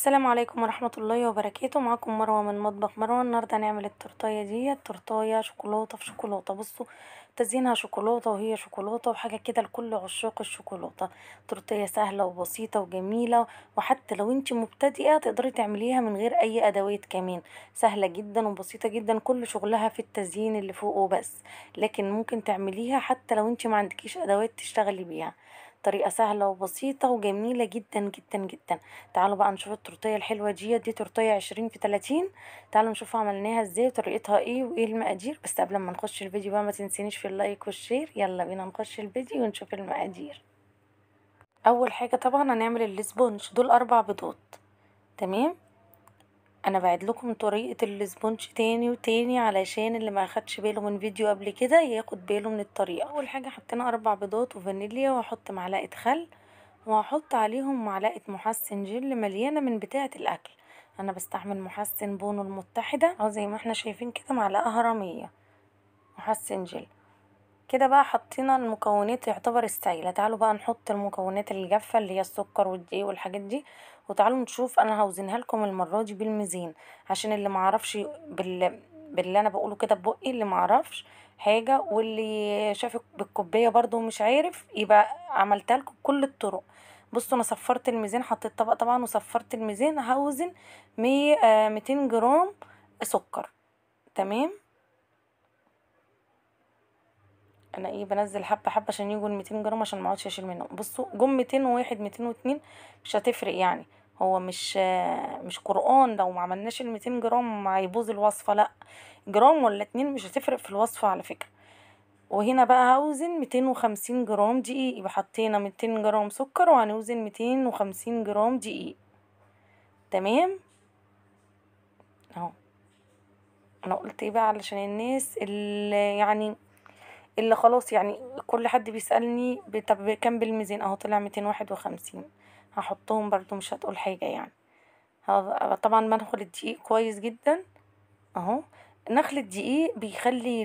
السلام عليكم ورحمة الله وبركاته معاكم مروة من مطبخ مروة النهاردة هنعمل التورتاية دي التورتاية شوكولاتة في شوكولاتة بصوا تزيينها شوكولاتة وهي شوكولاتة وحاجة كده لكل عشاق الشوكولاتة تورتاية سهلة وبسيطة وجميلة وحتى لو انت مبتدئة تقدري تعمليها من غير أي أدوات كمان سهلة جدا وبسيطة جدا كل شغلها في التزيين اللي فوق وبس لكن ممكن تعمليها حتى لو انت ما عندكيش أدوات تشتغلي بيها طريقه سهله وبسيطه وجميله جدا جدا جدا تعالوا بقى نشوف التورتيه الحلوه دي دي تورتيه عشرين في تلاتين تعالوا نشوف عملناها ازاي وطريقتها ايه وايه المقادير بس قبل ما نخش الفيديو بقى ما تنسينيش في اللايك والشير يلا بينا نخش الفيديو ونشوف المقادير اول حاجه طبعا هنعمل السبونج دول اربع بيضات تمام انا بعد لكم طريقة الاسبونج تاني وتاني علشان اللي ما اخدش باله من فيديو قبل كده ياخد باله من الطريقة اول حاجة حطينا اربع بيضات وفانيليا وهحط معلقة خل وهحط عليهم معلقة محسن جل مليانة من بتاعة الاكل انا بستعمل محسن بونو المتحدة او زي ما احنا شايفين كده معلقة هرمية محسن جل كده بقى حطينا المكونات يعتبر السايلة تعالوا بقى نحط المكونات الجافة اللي هي السكر والدقيق والحاجات دي وتعالوا نشوف انا هوزنها لكم المره دي بالميزان عشان اللي معرفش بال... باللي انا بقوله كده ببقي اللي معرفش حاجه واللي شاف بالكوبايه برده مش عارف يبقى عملتها لكم بكل الطرق بصوا انا صفرت الميزان حطيت طبق طبعا وصفرت الميزان هوزن آه، ميتين جرام سكر تمام انا ايه بنزل حبه حبه عشان يجوا ال 200 جرام عشان ما اقعدش اشيل منهم بصوا جم 201 202 مش هتفرق يعني هو مش مش قرآن لو ما عملناش 200 جرام هيبوظ الوصفة لا جرام ولا اتنين مش هتفرق في الوصفة على فكرة وهنا بقى هوزن ميتين وخمسين جرام دقيق يبقى حطينا ميتين جرام سكر وهنوزن ميتين وخمسين جرام دقيق تمام اهو انا قلت ايه بقى علشان الناس اللي يعني اللي خلاص يعني كل حد بيسألني طب كام بالميزان اهو طلع ميتين وخمسين هحطهم برضو مش هتقول حاجة يعني طبعا بنخل الدقيق كويس جدا اهو نخل الدقيق بيخلي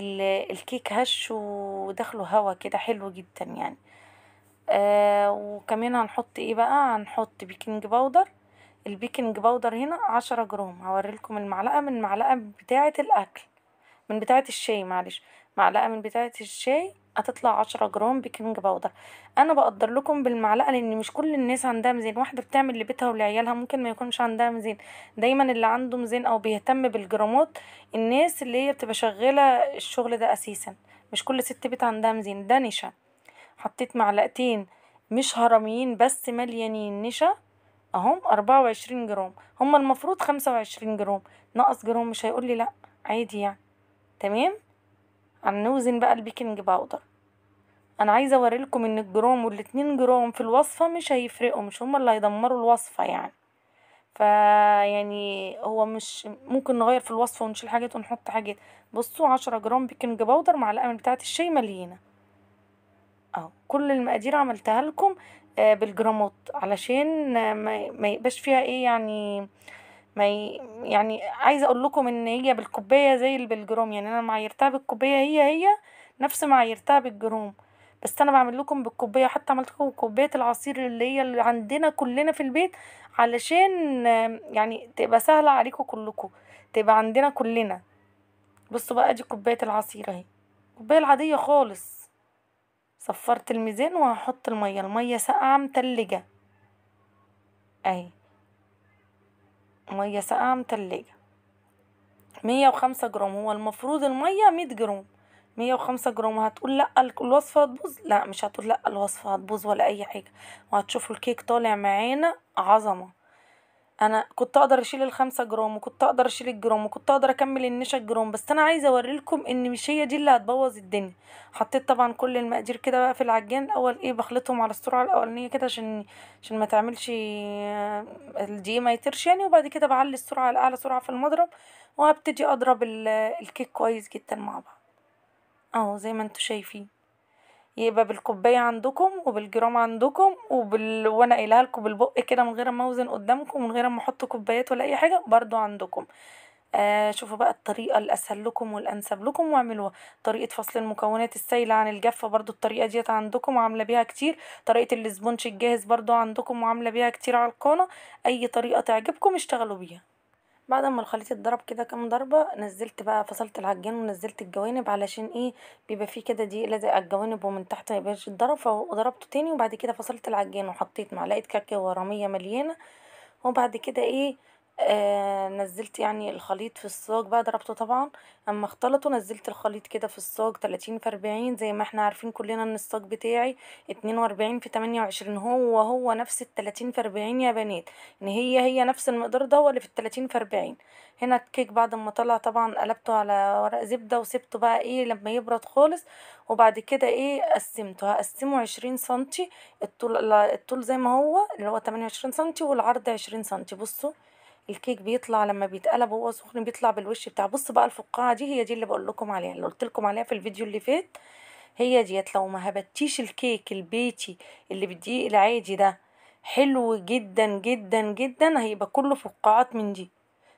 الكيك هش ودخله هوا كده حلو جدا يعني آه وكمان هنحط ايه بقى هنحط بيكنج باودر البيكنج باودر هنا عشرة جرام هوريلكم المعلقة من معلقة بتاعة الاكل من بتاعة الشاي معلش معلقة من بتاعة الشاي هتطلع عشرة جرام بيكنج باودر انا بقدر لكم بالمعلقه لان مش كل الناس عندها ميزان واحده بتعمل لبيتها ولعيالها ممكن ما يكونش عندها ميزان دايما اللي عنده ميزان او بيهتم بالجرامات الناس اللي هي بتبقى شغاله الشغل ده اساسا مش كل ست بيت عندها ميزان ده نشا حطيت معلقتين مش هرميين بس مليانين نشا اهم أربعة وعشرين جرام هما المفروض خمسة وعشرين جرام نقص جرام مش هيقولي لأ عادي يعني تمام هنوزن بقى البيكنج باودر انا عايزه اوريلكم ان الجرام والاتنين جرام في الوصفه مش هيفرقوا مش هما اللي هيدمروا الوصفه يعني يعني هو مش ممكن نغير في الوصفه ونشيل حاجات ونحط حاجات بصوا عشرة جرام بيكنج باودر معلقه من بتاعه الشاي مليانه اهو كل المقادير عملتها لكم آه، بالجرامات علشان آه، ما يبقاش فيها ايه يعني ما ي... يعني عايزه اقول لكم ان هي بالكوبايه زي اللي بالجروم يعني انا معايرتها بالكوبايه هي هي نفس معايرتها بالجرام بس انا بعمل لكم بالكوبايه حتى عملت لكم كوبايه العصير اللي هي اللي عندنا كلنا في البيت علشان يعني تبقى سهله عليكم كلكم تبقى عندنا كلنا بصوا بقى دي كوبايه العصير اهي الكوبايه العاديه خالص صفرت الميزان وهحط الميه الميه ساقعه متلجه اهي مية ساقعة من تلاجة مية وخمسة جرام هو المفروض المية مية جرام مية وخمسة جرام هتقول لأ الوصفة هتبوظ لأ مش هتقول لأ الوصفة هتبوظ ولا أي حاجة وهتشوفوا الكيك طالع معانا عظمة انا كنت اقدر اشيل الخمسة جرام وكنت اقدر اشيل الجرام وكنت اقدر اكمل النشا جرام بس انا عايزه لكم ان مش هي دي اللي هتبوظ الدنيا حطيت طبعا كل المقادير كده بقى في العجان الاول ايه بخلطهم على السرعه الاولانيه كده عشان عشان ما تعملش آه، الدقيق ما يطرش يعني وبعد كده بعلي السرعه لاعلى سرعه في المضرب وهبتدي اضرب الكيك كويس جدا مع بعض اهو زي ما انتوا شايفين يبقى بالكوبايه عندكم وبالجرام عندكم وبال... وانا قايلها لكم بالبق كده من غير ما اوزن قدامكم من غير ما احط كوبايات ولا اي حاجه برضو عندكم آه شوفوا بقى الطريقة الأسهل لكم والأنسب لكم واعملوها طريقة فصل المكونات السايلة عن الجافة برضو الطريقة ديت عندكم وعاملة بيها كتير طريقة الاسبونش الجاهز برضو عندكم وعاملة بيها كتير على القناة أي طريقة تعجبكم اشتغلوا بيها بعد ما الخليط اتضرب كده كام ضربه نزلت بقى فصلت العجان ونزلت الجوانب علشان ايه بيبقى فيه كده دي لازق الجوانب ومن تحت ما يبقاش اتضرب فضربته تاني وبعد كده فصلت العجان وحطيت معلقه كاكاو راميه مليانه وبعد كده ايه آه، نزلت يعني الخليط في الصاج بقى ضربته طبعا اما اختلطه نزلت الخليط كده في الصاج تلاتين في اربعين زي ما احنا عارفين كلنا ان الصاج بتاعي اتنين واربعين في تمانية وعشرين هو هو نفس التلاتين في اربعين يا بنات ان هي هي نفس المقدار ده هو اللي في التلاتين في اربعين هنا الكيك بعد ما طلع طبعا قلبته على ورق زبدة وسبته بقى ايه لما يبرد خالص وبعد كده ايه قسمته هقسمه عشرين سنتي الطول الطول زي ما هو اللي هو تمانية وعشرين سنتي والعرض عشرين سنتي بصوا الكيك بيطلع لما بيتقلب وهو سخن بيطلع بالوش بتاع بص بقى الفقاعه دي هي دي اللي بقول لكم عليها اللي قلت لكم عليها في الفيديو اللي فات هي ديت لو ما هبتيش الكيك البيتي اللي بالدقيق العادي ده حلو جدا جدا جدا هيبقى كله فقاعات من دي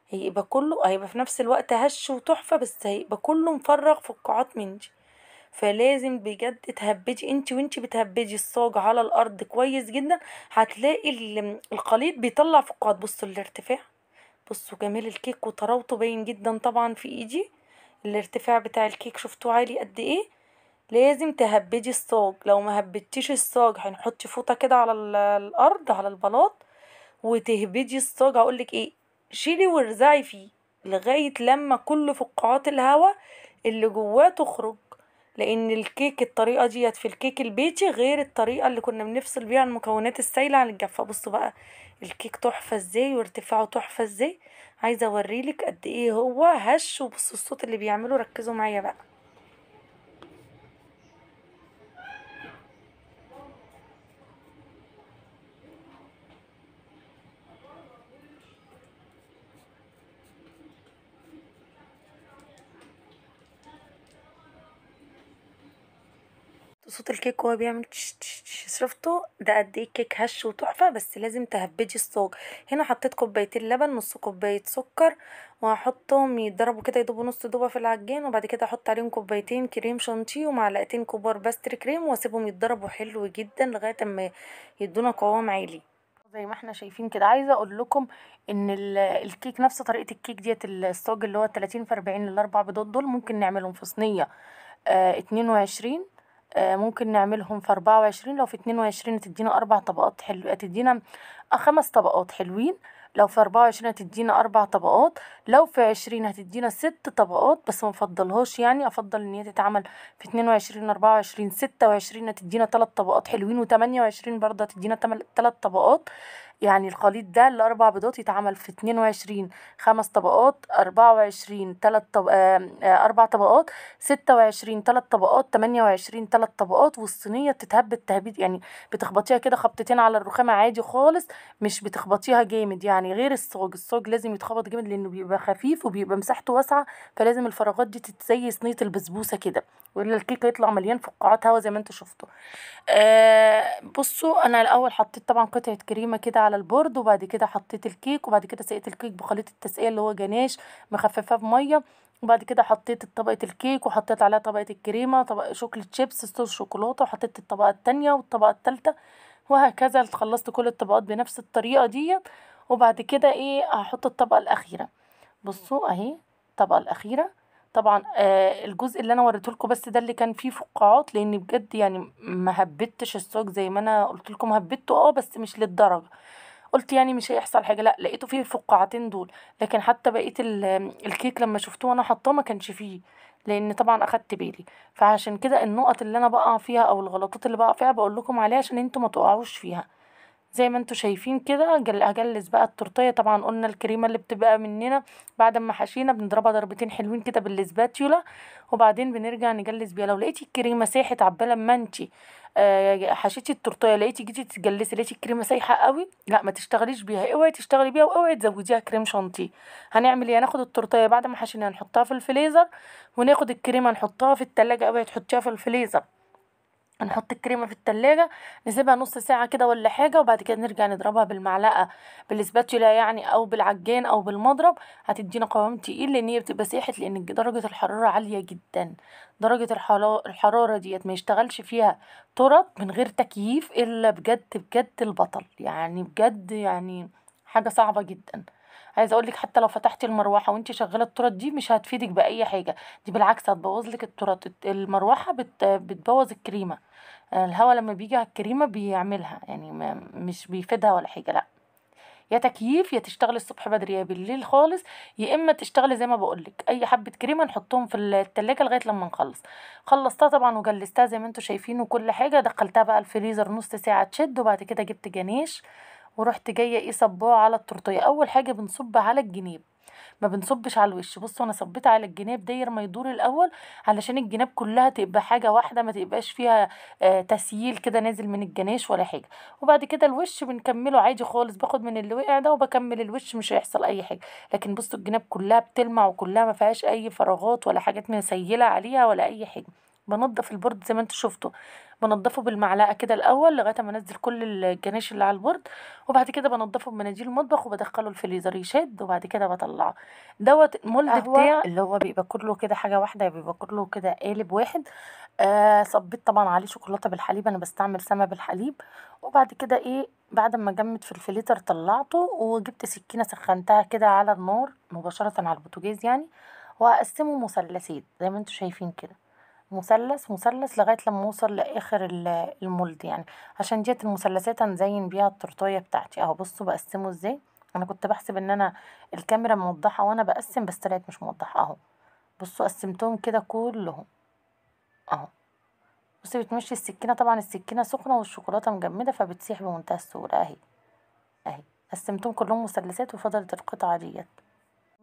هيبقى كله هيبقى في نفس الوقت هش وتحفه بس هيبقى كله مفرغ فقاعات من دي فلازم بجد تهبدي انت وانت بتهبدي الصاج على الارض كويس جدا هتلاقي القليط بيطلع فقاعات بصوا الارتفاع بصوا جمال الكيك وطراوته باين جدا طبعا في ايدي e الارتفاع بتاع الكيك شفتوه عالي قد ايه لازم تهبدي الصاج لو ما هبدتيش الصاج هنحطي فوطه كده على الارض على البلاط وتهبدي الصاج هقولك ايه شيلي وارزعي فيه لغايه لما كل فقاعات الهواء اللي جواه تخرج لان الكيك الطريقه ديت في الكيك البيتي غير الطريقه اللي كنا بنفصل بيها المكونات السايله عن الجافه بصوا بقى الكيك تحفه ازاي وارتفاعه تحفه ازاي عايزه اوريلك قد ايه هو هش وبصوا الصوت اللي بيعمله ركزوا معايا بقى صوت الكيك وهو بيعمل تش تش تش ده قد ايه الكيك هش وتحفه بس لازم تهبدي الصاج هنا حطيت كوبايتين لبن نص كوبايه سكر وهحطهم يتضربوا كده يدوبوا نص دوبه في العجين وبعد كده احط عليهم كوبايتين كريم شانتيه ومعلقتين كبار باستري كريم واسيبهم يتضربوا حلو جدا لغايه اما يدونا قوام عالي زي ما احنا شايفين كده عايزه اقول لكم ان الكيك نفس طريقه الكيك ديت الصاج اللي هو 30 في 40 لل 4 بيضات دول ممكن نعملهم في صينيه اه 22 آه، ممكن نعملهم في أربعة وعشرين لو في 22 وعشرين تدينا أربع طبقات حلو آه، تدينا آه، خمس طبقات حلوين لو في أربعة وعشرين هتدينا أربع طبقات لو في عشرين هتدينا ست طبقات بس ما افضلهاش يعني أفضل إن هي تتعمل في 22 وعشرين أربعة وعشرين ستة وعشرين هتدينا تلات طبقات حلوين و وعشرين برضه هتدينا تلات طبقات يعني الخليط ده الأربع بيضات يتعمل في 22 خمس طبقات 24 ثلاث طبقات أربع طبقات 26 ثلاث طبقات 28 ثلاث طبقات والصينية بتتهب التهبيد يعني بتخبطيها كده خبطتين على الرخامة عادي خالص مش بتخبطيها جامد يعني غير الصاج الصاج لازم يتخبط جامد لأنه بيبقى خفيف وبيبقى مساحته واسعة فلازم الفراغات دي تتزي صينية البسبوسة كده ولا الكيك يطلع مليان فقاعات هوا زي ما انتوا شفتوا آه بصوا انا الاول حطيت طبعا قطعه كريمه كده على البورد وبعد كده حطيت الكيك وبعد كده سقيت الكيك بخليط التسقيه اللي هو جناش مخففاه بميه وبعد كده حطيت طبقه الكيك وحطيت عليها طبقه الكريمه طبق شوكليت شيبس صوص شوكولاته وحطيت الطبقه التانية والطبقه التالتة وهكذا خلصت كل الطبقات بنفس الطريقه دي وبعد كده ايه هحط الطبقه الاخيره بصوا اهي الطبقه الاخيره طبعا آه الجزء اللي انا وريته لكم بس ده اللي كان فيه فقاعات لان بجد يعني ما هبتش السوق زي ما انا قلت لكم هبته اه بس مش للدرجه قلت يعني مش هيحصل حاجه لا لقيته فيه الفقاعتين دول لكن حتى بقيه الكيك لما شفتوه وانا حطاه ما كانش فيه لان طبعا اخدت بالي فعشان كده النقط اللي انا بقع فيها او الغلطات اللي بقع فيها بقول لكم عليها عشان انتوا ما تقعوش فيها زي ما انتوا شايفين كده هجلس بقى التورتيه طبعا قلنا الكريمه اللي بتبقى مننا بعد ما حشينا بنضربها ضربتين حلوين كده بالسباتيولا وبعدين بنرجع نجلس بيها لو لقيتي الكريمه ساحت عباله ما انتي آه، حشيتي التورتيه لقيتي جيتي تجلسي لقيتي الكريمه سايحه قوي لا ما تشتغليش بيها اوعي تشتغلي بيها واوعي تزوديها كريم شانتيه هنعمل ايه هناخد التورتيه بعد ما حشيناها نحطها في الفليزر وناخد الكريمه نحطها في التلاجة اوعي تحطيها في الفليزر نحط الكريمه في التلاجة نسيبها نص ساعه كده ولا حاجه وبعد كده نرجع نضربها بالمعلقه بالسباتولا يعني او بالعجان او بالمضرب هتدينا قوام تقيل لان هي بتبقى سيحت لان درجه الحراره عاليه جدا درجه الحراره ديت ما يشتغلش فيها طرق من غير تكييف الا بجد بجد البطل يعني بجد يعني حاجه صعبه جدا عايزه اقول لك حتى لو فتحتي المروحه وانت شغاله الترط دي مش هتفيدك باي حاجه دي بالعكس هتبوظ لك الترط المروحه بت... بتبوظ الكريمه الهواء لما بيجي على الكريمه بيعملها يعني ما... مش بيفيدها ولا حاجه لا يا تكييف يا تشتغلي الصبح بدري يا بالليل خالص يا اما تشتغلي زي ما بقولك اي حبه كريمه نحطهم في التلاجة لغايه لما نخلص خلصتها طبعا وجلستها زي ما انتم شايفين وكل حاجه دخلتها بقى الفريزر نص ساعه تشد وبعد كده جبت جنيش ورحت جايه ايه صباه على التورتيه اول حاجه بنصب على الجناب ما بنصبش على الوش بصوا انا صبيت على الجناب داير ما يدور الاول علشان الجناب كلها تبقى حاجه واحده ما تبقاش فيها آه، تسييل كده نازل من الجناش ولا حاجه وبعد كده الوش بنكمله عادي خالص باخد من اللي وقع ده وبكمل الوش مش هيحصل اي حاجه لكن بصوا الجناب كلها بتلمع وكلها ما فيهاش اي فراغات ولا حاجات مسيله عليها ولا اي حاجه بنضف البورد زي ما انتوا شفتوا بنضفه بالمعلقه كده الاول لغايه ما انزل كل الجناش اللي على البورد وبعد كده بنضفه بمناديل المطبخ وبدخله الفريزر يشد وبعد كده بطلعه دوت المولد بتاعي اللي هو بيبقى كله كده حاجه واحده بيبقى كله كده قالب واحد آه صبيت طبعا عليه شوكولاته بالحليب انا بستعمل سما بالحليب وبعد كده ايه بعد ما جمد في الفليتر طلعته وجبت سكينه سخنتها كده على النار مباشره على البوتاجاز يعني وهقسمه مثلثات زي ما انتوا شايفين كده مثلث مثلث لغاية لما اوصل لاخر المولد يعني عشان ديت المثلثات هنزين بيها التورتاية بتاعتي اهو بصوا بقسمه ازاي انا كنت بحسب ان انا الكاميرا موضحة وانا بقسم بس طلعت مش موضحة اهو بصوا قسمتهم كده كلهم اهو بصي بتمشي السكينة طبعا السكينة سخنة والشوكولاتة مجمدة فبتسيح بمنتهى السهولة اهي اهي قسمتهم كلهم مثلثات وفضلت القطعة ديت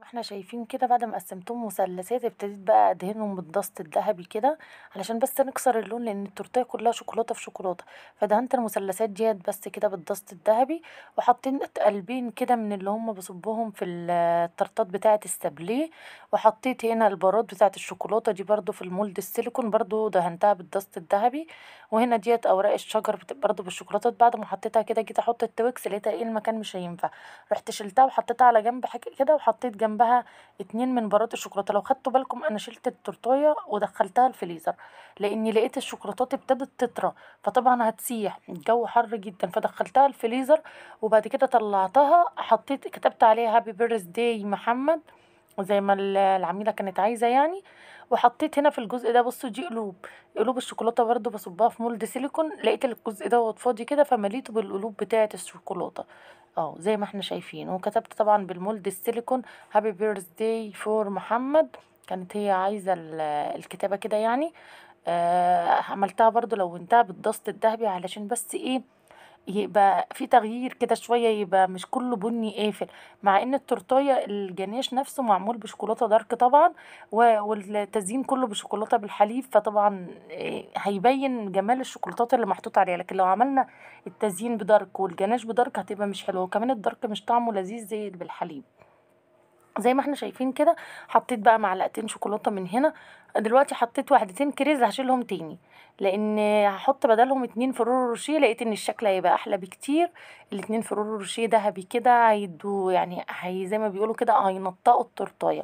واحنا شايفين كده بعد ما قسمتهم مثلثات ابتديت بقى ادهنهم بالدست الذهبي كده علشان بس نكسر اللون لان التورتيه كلها شوكولاته في شوكولاته فدهنت المثلثات ديت بس كده بالدست الذهبي وحطيت قلبين كده من اللي هم بصبهم في الترطات بتاعه السابليه وحطيت هنا البارات بتاعه الشوكولاته دي برده في المولد السيليكون برده دهنتها بالدست الذهبي وهنا ديت اوراق الشجر برده بالشوكولاتات بعد ما حطيتها كده جيت احط التويكس لقيتها ايه المكان مش هينفع رحت شلتها وحطيتها على جنب كده وحطيت جنبها اتنين من برات الشوكولاته لو خدتوا بالكم انا شلت التورتايه ودخلتها الفريزر لاني لقيت الشوكولاتات ابتدت تطرى فطبعا هتسيح الجو حر جدا فدخلتها الفريزر وبعد كده طلعتها حطيت كتبت عليها هابي بيرث داي محمد زي ما العميله كانت عايزه يعني وحطيت هنا في الجزء ده بصوا دي قلوب قلوب الشوكولاته برده بصبها في مولد سيليكون لقيت الجزء ده فاضي كده فمليته بالقلوب بتاعه الشوكولاته اه زي ما احنا شايفين وكتبت طبعا بالمولد السيليكون هابي بيرث داي فور محمد كانت هي عايزه الكتابه كده يعني آه عملتها برضو لونتها بالدست الذهبي علشان بس ايه يبقى في تغيير كده شويه يبقى مش كله بني قافل مع ان التورتايه الجناش نفسه معمول بشوكولاته دارك طبعا والتزيين كله بشوكولاته بالحليب فطبعا آه، هيبين جمال الشوكولاتات اللي محطوط عليها لكن لو عملنا التزيين بدارك والجناش بدارك هتبقى مش حلوه وكمان الدارك مش طعمه لذيذ زي بالحليب زي ما احنا شايفين كده حطيت بقى معلقتين شوكولاته من هنا دلوقتي حطيت واحدتين كريز هشيلهم تاني لان هحط بدلهم اتنين فرور روشيه لقيت ان الشكل هيبقى احلى بكتير الاتنين فرور روشيه دهبي كده هيدوا يعني هي زي ما بيقولوا كده هينطقوا التورتايه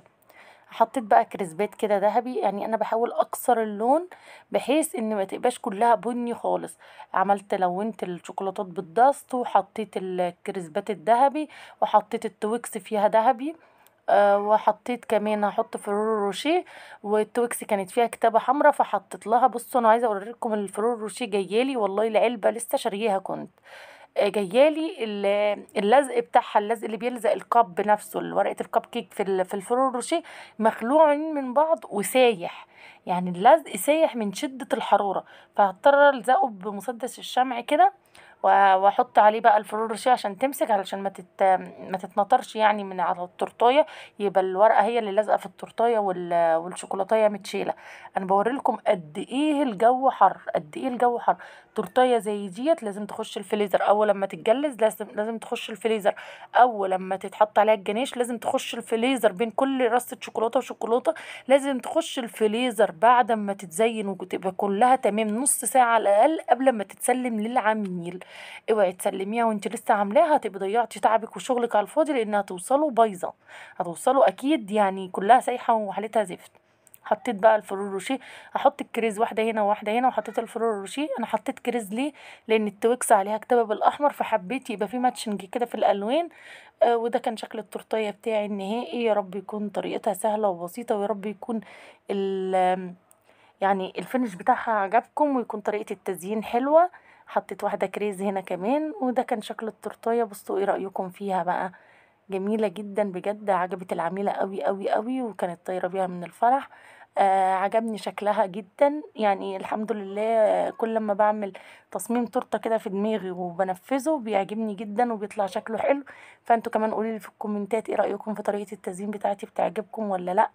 حطيت بقى كريسبات كده ذهبي يعني انا بحاول اكسر اللون بحيث ان ما تبقاش كلها بني خالص عملت لونت الشوكولاتات بالدست وحطيت الكريسبات الذهبي وحطيت التويكس فيها ذهبي وحطيت كمان هحط فرور روشيه والتوكسي كانت فيها كتابه حمراء فحطيت لها بصوا انا عايزه اوريكم الفرور روشيه جايالي والله العلبه لسه شاريها كنت آه، جايالي اللزق بتاعها اللزق اللي بيلزق الكب نفسه ورقه الكب كيك في في الفرور روشيه مخلوعين من بعض وسايح يعني اللزق سايح من شده الحراره فهضطر الزقه بمسدس الشمع كده واحط عليه بقى الفرور الرشيق عشان تمسك علشان ما تت... ما تتنطرش يعني من على التورتايه يبقى الورقه هي اللي لازقه في التورتايه وال... والشوكولاتايه متشيله انا بوري لكم قد ايه الجو حر قد ايه الجو حر تورتايه زي ديت لازم تخش الفريزر اول لما تتجلز لازم لازم تخش الفريزر اول لما تتحط عليها الجنيش لازم تخش الفريزر بين كل رصه شوكولاته وشوكولاته لازم تخش الفريزر بعد ما تتزين وتبقى كلها تمام نص ساعه على الاقل قبل ما تتسلم للعميل اوعي تسلميها وانت لسه عاملاها هتبقي ضيعتي تعبك وشغلك على الفاضي لانها هتوصلوا بايظه هتوصلوا اكيد يعني كلها سايحه وحالتها زفت حطيت بقى الفرور روشيه هحط الكريز واحده هنا وواحده هنا وحطيت الفرور روشيه انا حطيت كريز ليه لان التويكس عليها كتابه بالاحمر فحبيت يبقى في ماتشنج كده في الالوان آه وده كان شكل التورتيه بتاعي النهائي يا رب يكون طريقتها سهله وبسيطه ويا رب يكون ال يعني الفينش بتاعها عجبكم ويكون طريقه التزيين حلوه حطيت واحده كريز هنا كمان وده كان شكل التورتيه بصوا ايه رايكم فيها بقى جميلة جدا بجد عجبت العميلة قوي قوي قوي وكانت طايرة بيها من الفرح آه عجبني شكلها جدا يعني الحمد لله كل ما بعمل تصميم تورته كده في دماغي وبنفذه بيعجبني جدا وبيطلع شكله حلو فانتوا كمان قولوا لي في الكومنتات ايه رايكم في طريقه التزيين بتاعتي بتعجبكم ولا لا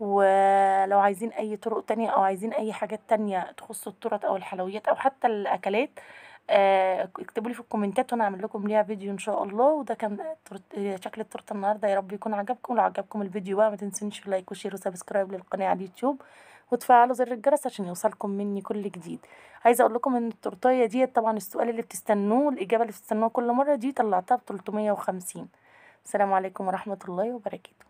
ولو عايزين اي طرق تانية او عايزين اي حاجات تانية تخص التورت او الحلويات او حتى الاكلات آه، اكتبوا لي في الكومنتات وانا اعمل لكم ليها فيديو ان شاء الله وده كان شكل التورته النهارده يا رب يكون عجبكم لو عجبكم الفيديو بقى ما تنسونش لايك وشير وسبسكرايب للقناه على اليوتيوب وتفعلوا زر الجرس عشان يوصلكم مني كل جديد عايزه اقول لكم ان التورتايه دي طبعا السؤال اللي بتستنوه الاجابه اللي بتستنوها كل مره دي طلعتها ب 350 السلام عليكم ورحمه الله وبركاته